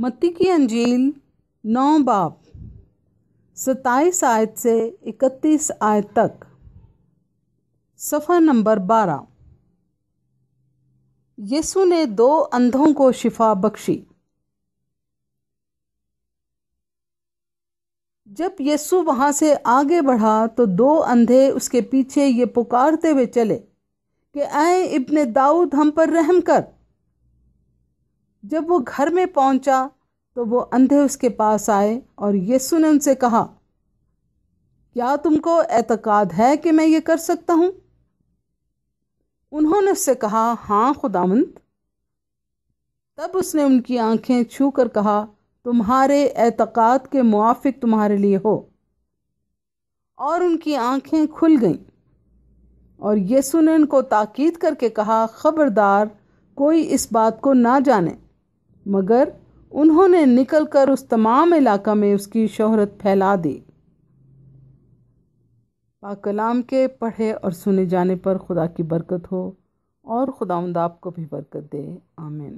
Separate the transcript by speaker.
Speaker 1: मत्ती की अंजील नौ बाप सताईस आयत से इकतीस आयत तक सफ़ा नंबर बारह यीशु ने दो अंधों को शिफा बख्शी जब यीशु वहाँ से आगे बढ़ा तो दो अंधे उसके पीछे ये पुकारते हुए चले कि आए इब्ने दाऊद हम पर रहम कर जब वो घर में पहुंचा तो वो अंधे उसके पास आए और यीशु ने उनसे कहा क्या तुमको एतकाद है कि मैं ये कर सकता हूँ उन्होंने उससे कहा हाँ खुदामंद तब उसने उनकी आंखें छू कर कहा तुम्हारे एतकाद के मुआफिक तुम्हारे लिए हो और उनकी आंखें खुल गईं और यीशु ने उनको ताकीद करके कहा ख़बरदार कोई इस बात को ना जाने मगर उन्होंने निकलकर उस तमाम इलाका में उसकी शोहरत फैला दी पाकलाम के पढ़े और सुने जाने पर खुदा की बरकत हो और खुदा आपको भी बरकत दे आमिन